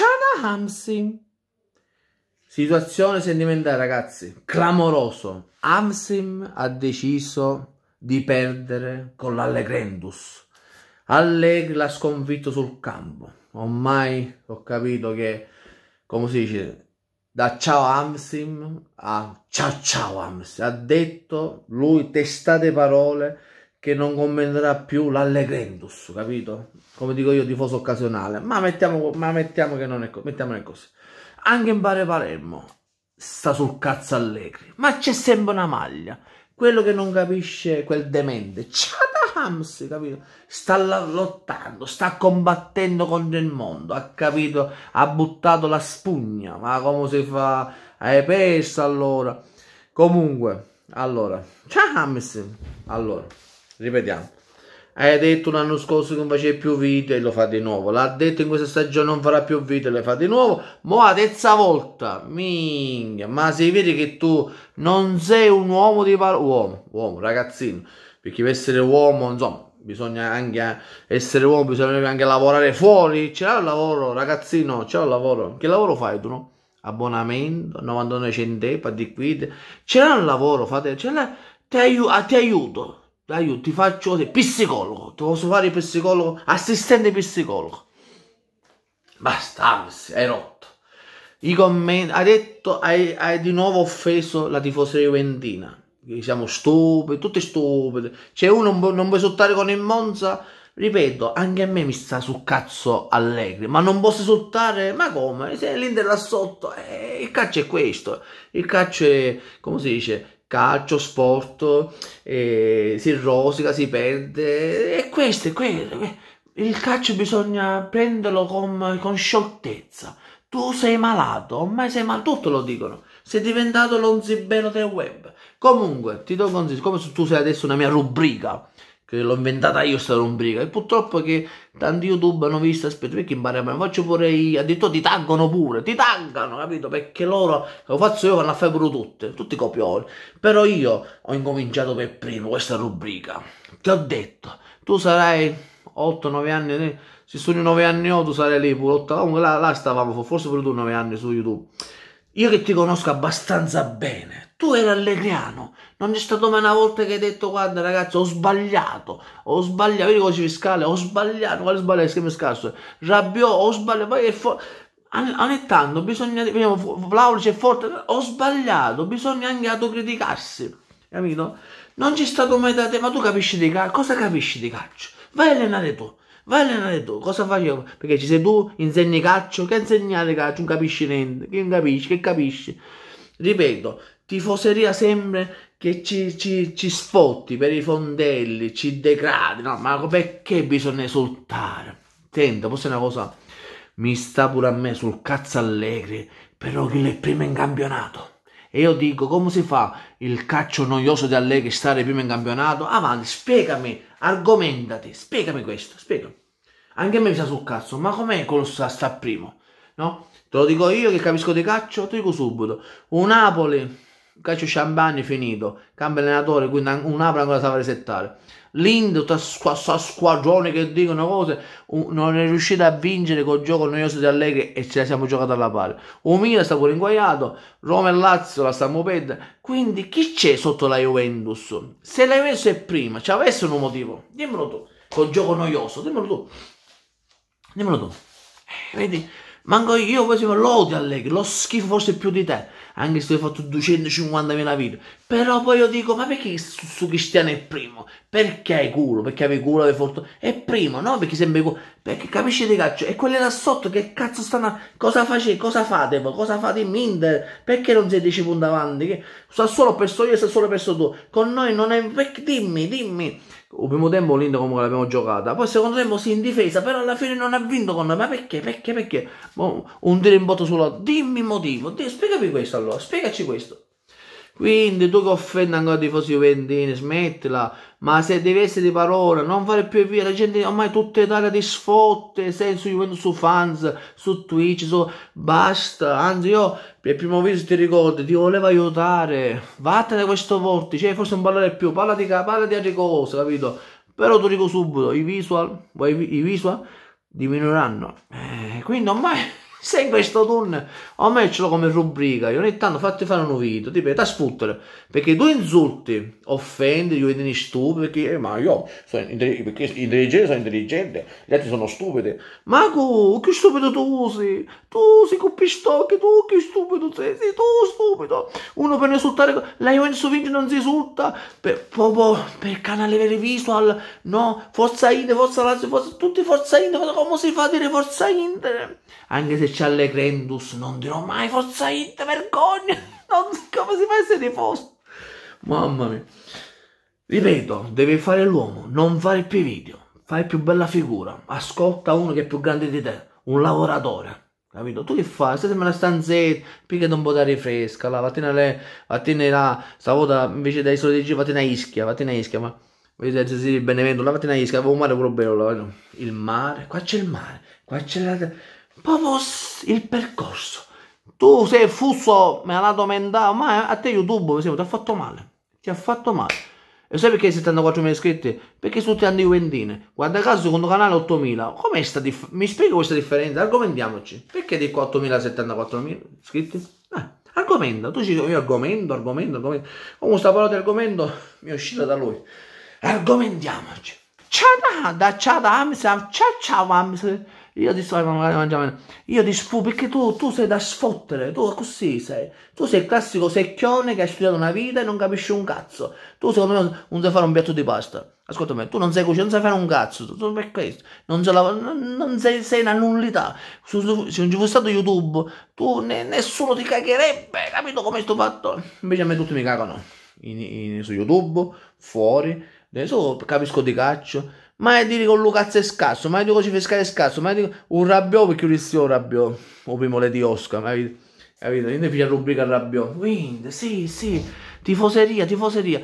Shana Hamsin. Situazione sentimentale, ragazzi, clamoroso. Hamsim ha deciso di perdere con l'Allegrendus. Allegri l'ha sconfitto sul campo. Ormai ho capito che, come si dice, da ciao Hamsim a ciao ciao Hamsim. Ha detto lui testate parole che non commenterà più l'Allegrentus, capito? Come dico io, tifoso occasionale, ma mettiamo, ma mettiamo che non è, co è così. Anche in Pare Palermo sta sul cazzo Allegri, ma c'è sempre una maglia. Quello che non capisce quel demente, Chathams, capito? Sta lottando, sta combattendo contro il mondo, ha capito? Ha buttato la spugna, ma come si fa? Hai perso allora. Comunque, allora, Chathams, allora. Ripetiamo. Hai detto l'anno scorso che non facevi più video e lo fa di nuovo. L'ha detto in questa stagione non farà più video e lo fa di nuovo. Mo la terza volta. Minchia. Ma si vede che tu non sei un uomo di parola. Uomo, uomo, ragazzino. Perché per essere uomo, insomma, bisogna anche eh, essere uomo, bisogna anche lavorare fuori. C'è un lavoro, ragazzino, c'è un lavoro. Che lavoro fai tu, no? Abbonamento, 99 centesimi, di guida. C'è un lavoro, fate, c'è la... ti, aiuto, ti aiuto dai io ti faccio psicologo, ti posso fare psicologo, assistente psicologo. Basta, hai rotto. I commenti, hai detto, hai, hai di nuovo offeso la tifoseria juventina. Siamo stupidi, tutti stupidi. C'è uno non puoi sottare con il Monza, ripeto, anche a me mi sta sul cazzo Allegri, ma non posso esultare, ma come? Se l'Inter là sotto, eh, il calcio è questo, il calcio è, come si dice, calcio, sport, eh, si rosica, si perde, e questo è quello. Eh, il calcio bisogna prenderlo con, con scioltezza. Tu sei malato, ormai sei malato, tutto lo dicono. Sei diventato l'onzibello del web. Comunque, ti do consiglio, come se tu sei adesso una mia rubrica, che l'ho inventata io questa rubrica e purtroppo che tanti youtube hanno visto aspetta perché impariamo faccio pure io addirittura ti taggano pure ti taggano capito perché loro lo faccio io vanno a fare pure tutte tutti i copioni però io ho incominciato per primo questa rubrica ti ho detto tu sarai 8-9 anni eh, se sono 9 anni o tu sarai lì pure 8 comunque là, là stavamo forse pure tu 9 anni su youtube io che ti conosco abbastanza bene tu eri allegriano non c'è stato mai una volta che hai detto guarda ragazzi ho sbagliato, ho sbagliato, vedi codice fiscale, ho sbagliato, quale sbagliare, schema scarso, rabbio, ho sbagliato, poi è forte. Ogni tanto bisogna, vediamo, Flaulice è forte, ho sbagliato, bisogna anche autocriticarsi, capito? Non c'è stato mai da te, ma tu capisci di calcio, cosa capisci di calcio? Vai a allenare tu, vai a allenare tu, cosa fai io? Perché ci sei tu, insegni calcio, che insegnate calcio, non capisci niente, che non capisci, che capisci? Ripeto, tifoseria sempre che ci, ci, ci sfotti per i fondelli, ci degradi, no, ma perché bisogna esultare? Senta, forse è una cosa mi sta pure a me sul cazzo Allegri, però che è primo in campionato. E io dico, come si fa il caccio noioso di Allegri stare prima in campionato? Avanti, spiegami, argomentati, spiegami questo, spiegami. Anche a me mi sta sul cazzo, ma com'è quello sta, sta primo? No? Te lo dico io che capisco di caccio, te lo dico subito. Un Napoli calcio champagne finito, cambio allenatore, quindi un Napoli ancora sa resettare. L'Inter, tutta squadrone che dicono cose, non è riuscito a vincere col gioco noioso di Allegri e ce la siamo giocata alla pari. Umila sta pure inguaiato, Roma e Lazio la stiamo perdendo. Quindi chi c'è sotto la Juventus? Se la Juventus è prima, ci avesse un motivo, dimmelo tu, col gioco noioso, dimmelo tu. Dimmelo tu. Eh, vedi, manco io quasi lo odio Allegri, lo schifo forse più di te anche se ho fatto 250.000 video. Però poi io dico, ma perché su, su Cristiano è primo? Perché hai culo? Perché avevi culo, avevi fortuna? È primo, no? Perché sembra culo. Perché capisci di caccio? E quelli là sotto che cazzo stanno... Cosa facete? Cosa fate? Cosa fate in Inter? Perché non siete 10 punti avanti? Che... Sta solo perso io, sta solo perso tu. Con noi non è... Dimmi, dimmi il primo tempo l'Inter comunque l'abbiamo giocata, poi il secondo tempo si sì in difesa, però alla fine non ha vinto con ma perché, perché, perché? Un tiro in botto solo dimmi il motivo, Dì, spiegami questo allora, spiegaci questo. Quindi tu che offendi ancora i tifosi juventini, smettila, ma se deve essere di parola non fare più via la gente ormai tutta Italia ti sfotte sei su Juventus su fans su Twitch su... basta anzi io per il primo video ti ricordo ti volevo aiutare vattene questo vortice cioè, forse non parlare più parla di, parla di altre cose capito però ti dico subito i visual i visual diminuiranno eh, quindi ormai sei questo tunnel a me ce l'ho come rubrica io ogni tanto fatti fare un video ti prego sfruttare perché tu insulti offendi gli uomini stupidi perché eh, ma io sono perché intelligente sono intelligente gli altri sono stupidi ma cu, che stupido tu sei tu sei con pistocchi tu che stupido sei sei tu stupido uno per insultare la Juventus vince non si insulta per, proprio per canale visual no forza Inter forza Lazio forza tutti forza Inter come si fa a dire forza Inter anche se speciale Grendus, non dirò mai forza Int, vergogna, non, come si fa a essere posto? Mamma mia. Ripeto, devi fare l'uomo, non fare più video, fai più bella figura, ascolta uno che è più grande di te, un lavoratore. Capito? Tu che fai? Stai nella stanzetta, pigliati un po' d'aria fresca, la mattina le, vattene la... stavolta invece dai soliti giri, vattene a Ischia, vattene a Ischia, ma vedete se il Benevento, la vattene a Ischia, avevo un mare pure bello, là, il mare, qua c'è il mare, qua c'è la proprio il percorso. Tu sei fuso, me l'ha domandato, ma a te YouTube, per esempio, ti ha fatto male. Ti ha fatto male. E sai perché 74.000 iscritti? Perché sono tutti anni i vendine. Guarda caso, secondo canale 8.000. Com'è sta dif- Mi spiego questa differenza? Argomentiamoci. Perché dico 8.000 74.000 iscritti? Eh, argomenta. Tu ci dici, io argomento, argomento, argomento. Come sta parola di argomento mi è uscita da lui. Argomentiamoci. Ciao ciao da, ciao da, ciao ciao io ti sto mangiando. Io ti sfu perché tu, tu, sei da sfottere, tu così sei. Tu sei il classico secchione che ha studiato una vita e non capisci un cazzo. Tu secondo me non sai fare un piatto di pasta. Ascolta me, tu non sei cucina, non sai fare un cazzo, tu, tu per questo, non, la, non, non sei, sei una nullità. Se, se non ci fosse stato YouTube, tu ne, nessuno ti cagherebbe, capito come sto fatto? Invece a me tutti mi cagano. In, in, su YouTube, fuori, adesso capisco di caccio ma dire con Lucazzo è scasso, ma dico ci pescare è scarso, ma dico un rabbio perché un rischio rabbiò, o prima le di Oscar, ma capito? Niente figlia rubrica rabbiò. Quindi, sì, sì, tifoseria, tifoseria.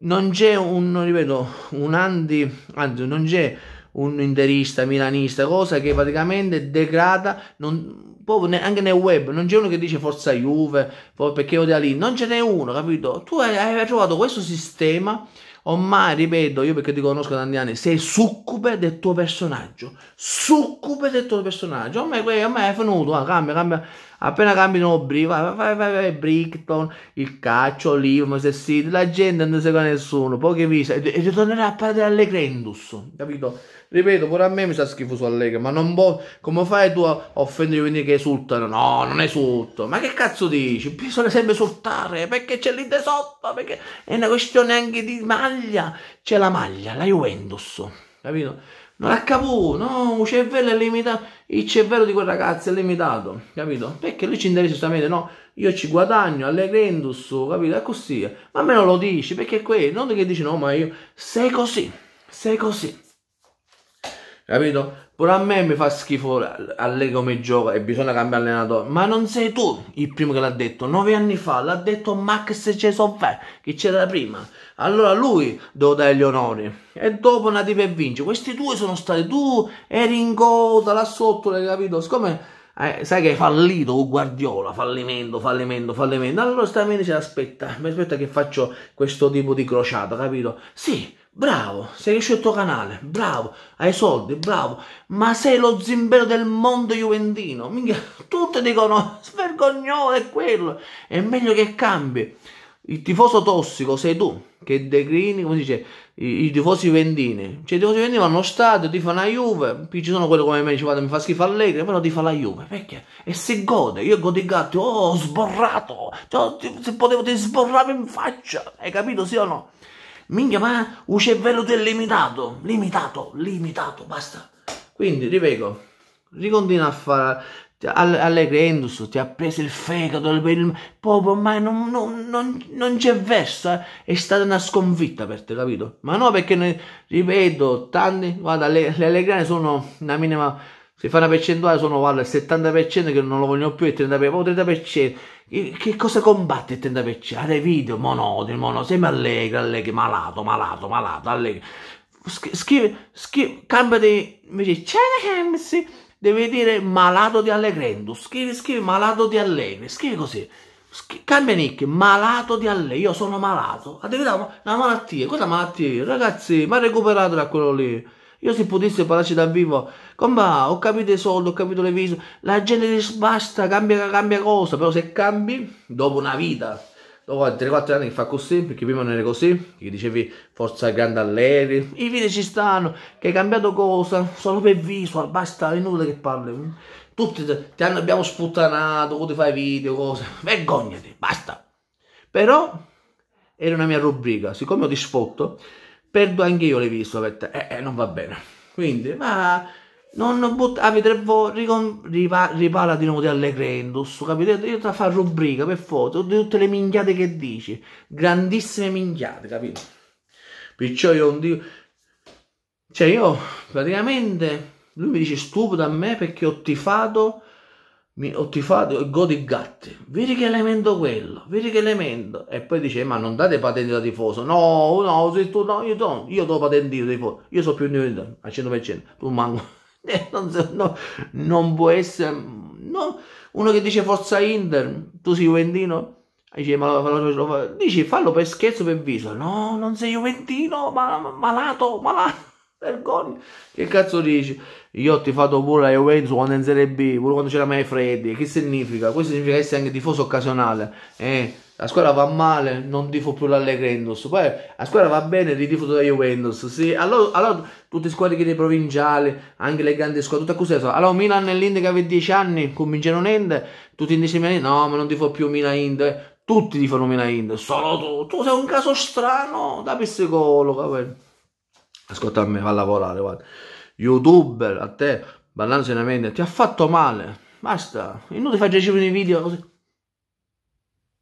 Non c'è un, ripeto, un anti, anzi, non c'è un interista, milanista, cosa che praticamente degrada, non, anche nel web, non c'è uno che dice forza Juve, perché odia lì, non ce n'è uno, capito? Tu hai, hai trovato questo sistema ormai ripeto io perché ti conosco da tanti anni sei succube del tuo personaggio succube del tuo personaggio ormai, ormai è venuto ah, cambia cambia Appena cambiano Briva, ah, vai, vai, vai, Brickton, il caccio, l'Ivo, se City, la gente non segue nessuno, poche vise, e, e ritornerà a parlare all'Ecrendus, capito? Ripeto, pure a me mi sa schifo su Allegri, ma non può, come fai tu a offendere quelli che esultano? No, non esulto, ma che cazzo dici? Bisogna sempre esultare, perché c'è lì di sotto, perché è una questione anche di maglia, c'è la maglia, la Juventus, capito? non ha capo, no, il cervello è limitato, il cervello di quel ragazzo è limitato, capito? Perché lui ci interessa solamente, no, io ci guadagno allegrendo all'Egrendus, capito? È così, ma a me non lo dici, perché è quello, non che dici, no, ma io, sei così, sei così, capito? Pure a me mi fa schifo a lei come gioca e bisogna cambiare allenatore. Ma non sei tu il primo che l'ha detto. Nove anni fa l'ha detto Max Cesover, che c'era prima. Allora lui devo dare gli onori. E dopo Native e Vinci. Questi due sono stati. Tu e Ringota là sotto, l'hai capito? Siccome eh, sai che hai fallito con Guardiola, fallimento, fallimento, fallimento. Allora sta mente dice aspetta, mi aspetta che faccio questo tipo di crociata, capito? Sì, Bravo, sei riuscito il tuo canale, bravo, hai soldi, bravo, ma sei lo zimbello del mondo juventino. Minchia, tutti dicono, svergognolo è quello, è meglio che cambi. Il tifoso tossico sei tu, che declini, come si dice, i, i tifosi juventini. Cioè i tifosi juventini vanno allo stadio, ti fanno la Juve, poi ci sono quelli come me, ci vado, mi fa schifo Allegri, però ti fa la Juve, perché? E si gode, io godo i gatti, oh, sborrato, cioè, se potevo ti sborravo in faccia, hai capito, sì o no? minchia ma è un cervello del limitato, limitato, limitato, basta. Quindi, ripeto, ricontinua a fare, Allegri Endus ti ha preso il fegato, il, il proprio ormai non, non, non, non c'è verso, è stata una sconfitta per te, capito? Ma no perché, ne, ripeto, tanti, guarda, le, le Allegriane sono una minima se fa una percentuale, sono vale il 70% che non lo vogliono più, e 30%, oh, 30%. Che cosa combatte il 30%? Alle video, monodi, mono, sempre allegri, allegri, malato, malato, malato, allegri. Scrive, scrive, cambia di... invece c'è Hemsi, devi dire malato di Allegrendo, scrive, scrive malato di Allegri, scrive così. Scrive, cambia nick, malato di Allegri, io sono malato. Ha devi dare una malattia, quella malattia, ragazzi, ma recuperate da quello lì. Io se potessi parlarci dal vivo, come ho capito i soldi, ho capito le viso, la gente basta, cambia, cambia cosa, però se cambi, dopo una vita, dopo 3-4 anni che fa così, perché prima non era così, che dicevi forza grande alleri, i video ci stanno, che hai cambiato cosa, solo per visual, basta, è inutile che parli, tutti ti hanno, abbiamo sputtanato, ti fai video, cose, vergognati, basta. Però era una mia rubrica, siccome ho disfotto, perdo anche io le visto per te. Eh, eh, non va bene. Quindi, ma non butta, avete voi, ripara di nuovo di Allegrentus, capite? Io ti fa rubrica per foto di tutte le minchiate che dici, grandissime minchiate, capito? Perciò io non dico, cioè io praticamente, lui mi dice stupido a me perché ho tifato mi, ho tifato godi gatti. vedi che elemento quello vedi che elemento e poi dice ma non date patente da tifoso no no sei tu no io do io do patente io tifoso io so più di un al 100% tu manco eh, non, no, non può essere no. uno che dice forza Inter tu sei Juventino dice, ma, ma, ma, dici fallo per scherzo per viso no non sei Juventino ma, malato malato vergogna che cazzo dici io ho tifato pure la Juventus quando in Serie B, pure quando c'era mai Freddy, che significa? Questo significa essere anche tifoso occasionale, eh, la squadra va male, non tifo più l'Allegrendus. poi la squadra va bene, ritifo la Juventus, sì, allora, allora tutte le squadre che dei provinciali, anche le grandi squadre, tutte accuse. allora Milan e l'Inde che aveva 10 anni, cominciano niente, tutti in 10 anni, no ma non tifo più Milan-Inde, tutti tifano Milan-Inde, solo tu, tu sei un caso strano, da psicologo, capito? Ascolta a me, va a lavorare, guarda youtuber, a te, ballando mente ti ha fatto male, basta, inutile fare 10 minuti di video così.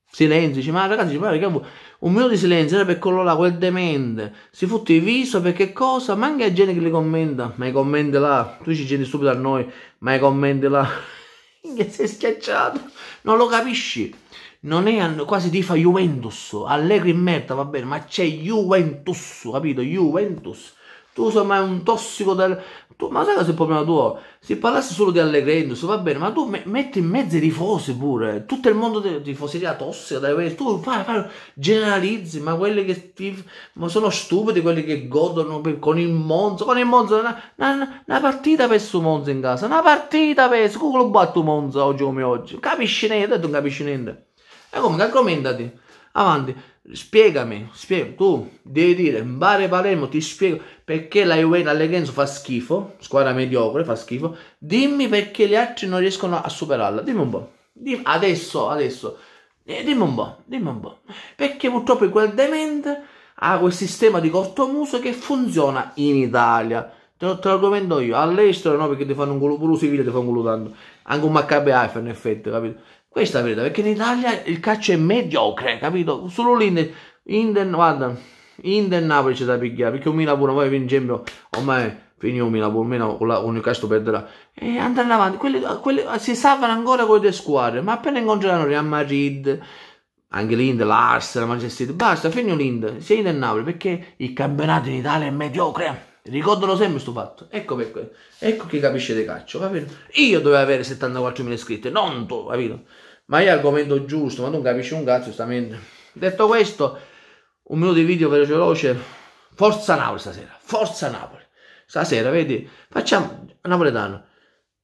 Silenzio, dice, ma ragazzi, ma che un minuto di silenzio era per quello là, quel demente, si fotte il viso, perché cosa? Ma anche la gente che li commenta, ma i commenti là, tu ci gente stupido a noi, ma i commenti là, che sei schiacciato, non lo capisci non è quasi tifa Juventus, Allegri in merda, va bene, ma c'è Juventus, capito? Juventus tu sei mai un tossico del... Tu, ma sai cosa è il problema tuo? Se parlassi solo di Allegrentus va bene, ma tu me, metti in mezzo i tifosi pure, tutto il mondo di tifoseria tossica, dai, tu fai, fai, generalizzi, ma quelli che ti, ma sono stupidi, quelli che godono per, con il Monza, con il Monza, una, una, una partita per su Monza in casa, una partita per su club batto Monza oggi come oggi, capisci niente, tu non capisci niente. E comunque argomentati, avanti, spiegami, spiegami, tu devi dire, in Bare Palermo ti spiego perché la Juventus in fa schifo, squadra mediocre, fa schifo, dimmi perché gli altri non riescono a superarla, dimmi un po', dimmi, adesso, adesso, eh, dimmi un po', dimmi un po', perché purtroppo quel demente ha quel sistema di cortomuso che funziona in Italia, te lo, te lo commento io, all'estero no, perché ti fanno un culo pure civile, ti fanno un culo tanto, anche un maccabe iPhone in effetti, capito? Questa è la verità, perché in Italia il calcio è mediocre, capito? Solo l'Inter, guarda in del Napoli c'è da pigliare perché un Milan pure poi in ormai finì un Milan pure almeno ogni caso perderà e andranno avanti quelli, quelli, si salvano ancora con le due squadre ma appena incontreranno Real Madrid anche l'Inter, l'Arsenal, Manchester City basta finì l'Inter sei del Napoli perché il campionato in Italia è mediocre eh. Ricordano sempre sto fatto. Ecco perché. Ecco chi capisce di calcio, capito? Io dovevo avere 74.000 iscritti, non tu, capito? Ma è argomento giusto, ma non capisci un cazzo, giustamente. Detto questo, un minuto di video veloce veloce. Forza Napoli stasera, forza Napoli. Stasera, vedi, facciamo napoletano.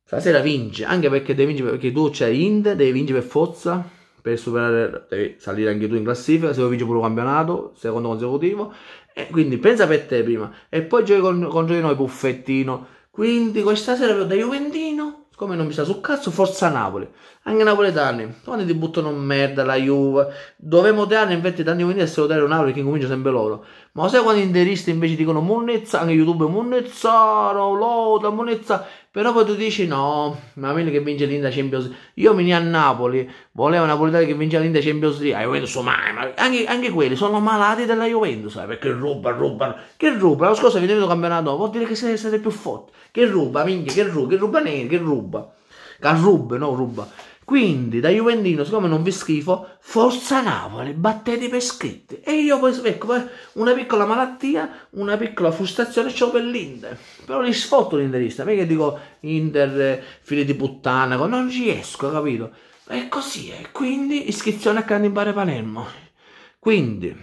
Stasera vince, anche perché devi vincere perché tu c'hai cioè, Ind, devi vincere per forza, per superare, devi salire anche tu in classifica, se lo vinci pure il campionato, secondo consecutivo. E quindi pensa per te prima, e poi giochi con, con noi Puffettino Quindi questa sera per da Juventino come non mi sa sul cazzo, forza Napoli. Anche napoletani, quando ti buttano merda la Juve, dovevamo odiare in 20 anni venire a salutare Napoli che comincia sempre loro. Ma sai quando interisti invece dicono monnezza, anche YouTube monnezzaro, loda, monnezza, però poi tu dici no, ma meno che vince l'Inter Champions League. Io venì a Napoli, volevo Napolitano che vince l'Inter Champions League, a ah, Juventus mai, ma anche, anche, quelli sono malati della Juventus, sai, perché rubano, rubano, che ruba, la scorsa vi il campionato, vuol dire che siete, siete più forti, che ruba, minchia, che ruba, che ruba, che ruba, che ruba, no, ruba. Quindi da Juventino, siccome non vi schifo, forza Napoli, battete per scritte. E io poi, ecco, una piccola malattia, una piccola frustrazione c'ho per l'Inter. Però li sfotto l'interista, perché dico Inter, eh, figli di puttana, non ci esco, capito? E così è, quindi iscrizione a Cannibale Palermo. Quindi,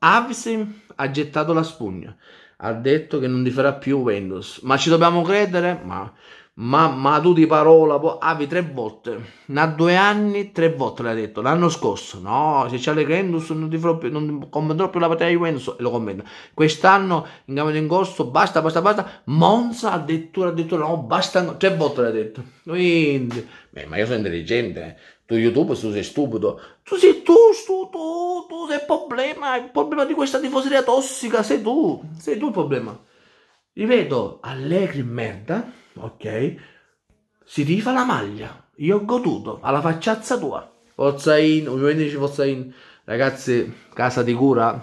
Avsim ha gettato la spugna, ha detto che non ti farà più Juventus. Ma ci dobbiamo credere? Ma... Mamma, tu di parola, po- avi tre volte. Na due anni, tre volte l'ha detto. L'anno scorso, no, se c'è l'Egrendus non ti farò più, non commenterò più la partita di Juventus e lo commento. Quest'anno, in campionato in corso, basta, basta, basta. Monza addirittura, addirittura, no, basta, tre volte l'ha detto. Quindi, beh, ma io sono intelligente, tu eh. YouTube, tu sei stupido. Tu sei tu, tu, tu, tu sei il problema, il problema di questa tifoseria tossica sei tu, sei tu il problema. Ripeto, Allegri merda ok? Si rifà la maglia. Io ho goduto alla facciazza tua. Forza in, ovviamente ci forza in. ragazzi, casa di cura,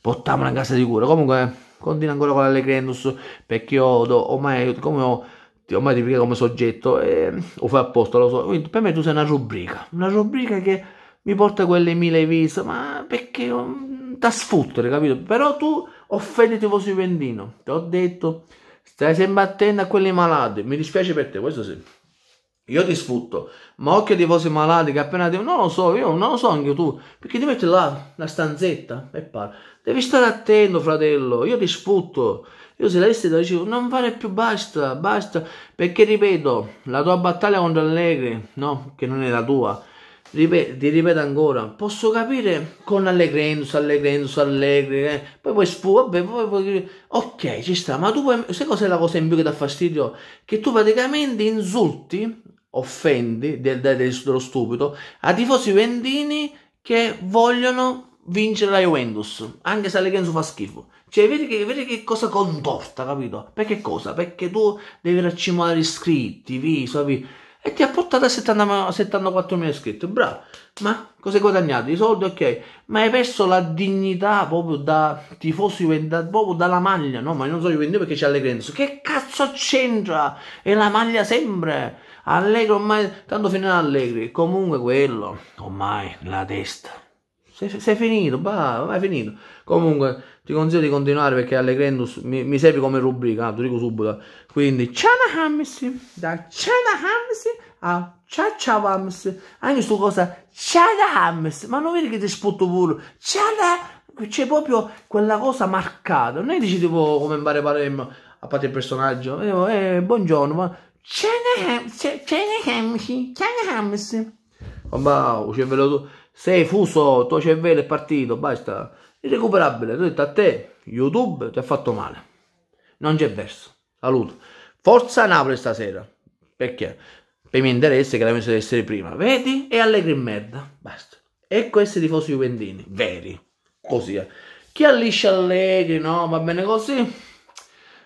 portamola in casa di cura. Comunque, continua ancora con l'Allegrenus perché io ormai, come ho ormai ti come soggetto e ehm, lo fai apposta, lo so. Quindi per me tu sei una rubrica, una rubrica che mi porta quelle mille vise, ma perché mm, ti sfottere, capito? Però tu offenditi voi vendino, ti ho detto Stai sempre attento a quelli malati. Mi dispiace per te, questo sì. Io ti sfrutto, ma occhio di voci malati che appena ti... Non lo so, io non lo so anche tu, perché ti metti là, la stanzetta, e parla. Devi stare attento, fratello, io ti sfrutto. Io se l'avessi detto, dicevo, non fare più, basta, basta. Perché, ripeto, la tua battaglia contro Allegri, no, che non è la tua, ti ripeto ancora, posso capire con allegrenza, allegrenza, Allegri, eh? poi poi sfuga, poi, poi, ok, ci sta, ma tu puoi, sai cos'è la cosa in più che dà fastidio? Che tu praticamente insulti, offendi del, del, dello stupido, a tifosi vendini che vogliono vincere la Juventus, anche se allegrenza fa schifo. Cioè, vedi che, vedi che, cosa contorta, capito? Perché cosa? Perché tu devi raccimolare iscritti, viso, viso e ti ha portato a 70, 74.000 iscritti. Bravo, ma cosa hai guadagnato? I soldi, ok, ma hai perso la dignità proprio da tifoso Juventus, proprio dalla maglia. No, ma io non so Juventus perché c'è Allegri Che cazzo c'entra? E la maglia sempre. Allegro ormai, tanto finirà Allegri. Comunque quello, ormai, la testa. Sei, sei finito, bravo, è finito. Comunque, ti consiglio di continuare perché Allegrendus mi, mi serve come rubrica, ah, lo dico subito. Quindi, Ciana Hammisi, da Ciana Hammisi a Ciacciavams, anche su cosa Ciadams, ma non vedi che ti sputto pure Ciada, c'è proprio quella cosa marcata, non è dici tipo come pare Palermo a parte il personaggio, dico, eh, eh, buongiorno, ma Ciadams, Ciadams, oh, il cervello tu, sei fuso, tuo cervello è partito, basta, irrecuperabile, ti ho detto a te, YouTube ti ha fatto male, non c'è verso, saluto, forza Napoli stasera, perché? per i miei interessi che la Juventus deve essere prima. Vedi? E Allegri in merda. Basta. Ecco essere tifosi juventini, veri. Così. Eh. Chi alliscia Allegri, no? Va bene così?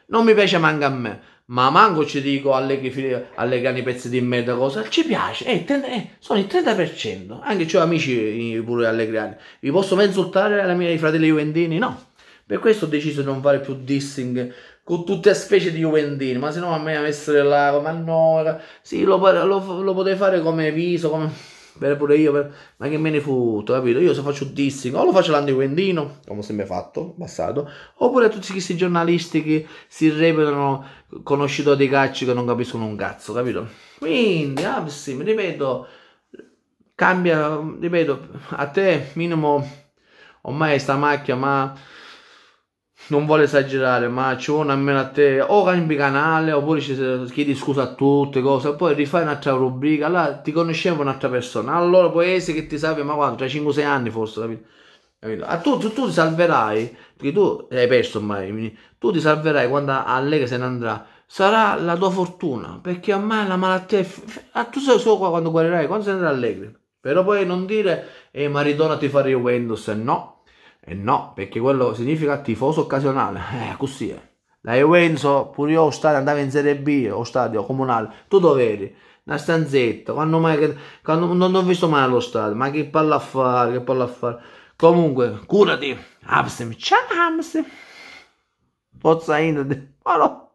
Non mi piace manca a me. Ma manco ci dico Allegri, Allegri pezzi di merda cosa. Ci piace. Eh, ten, eh, sono il 30%. Anche ho amici pure allegriani. Vi posso mai insultare alla mia, ai fratelli juventini? No. Per questo ho deciso di non fare più dissing con tutte le specie di Juventini, ma se no a me avessero la Mannora, sì, lo, lo, lo potevo fare come viso, come per pure io, per... ma che me ne fotto, capito? Io se faccio un dissing, o lo faccio l'antiquendino, come ho sempre fatto, passato, oppure tutti questi giornalisti che si reputano conoscitori dei cacci che non capiscono un cazzo, capito? Quindi, Absim, ah, ripeto, cambia, ripeto, a te minimo, ormai sta macchia, ma non vuole esagerare, ma ci vuole almeno a te o cambi canale oppure ci chiedi scusa a tutte cose, poi rifai un'altra rubrica, allora ti conosciamo un'altra persona, allora poi essi che ti salvi, ma quando, tra 5-6 anni forse, capito? A ah, tu, tu, tu, ti salverai, perché tu hai perso ormai, tu ti salverai quando a lei che se ne andrà, sarà la tua fortuna, perché ormai la malattia è... Ah, tu sei solo qua quando guarirai, quando se ne andrà allegri. Però poi non dire, eh, maritona ti fa Juventus, no e eh no, perché quello significa tifoso occasionale. Eh, così è. Da Ewenzo, pure io stadio andavo in Serie B, o stadio comunale, tu dove eri? Una stanzetta, quando mai quando, non ho visto mai lo stadio, ma che palla a fare, che palla a fare. Comunque, curati, Amsterdam, ciao Amsterdam. Forza Inter, ma no.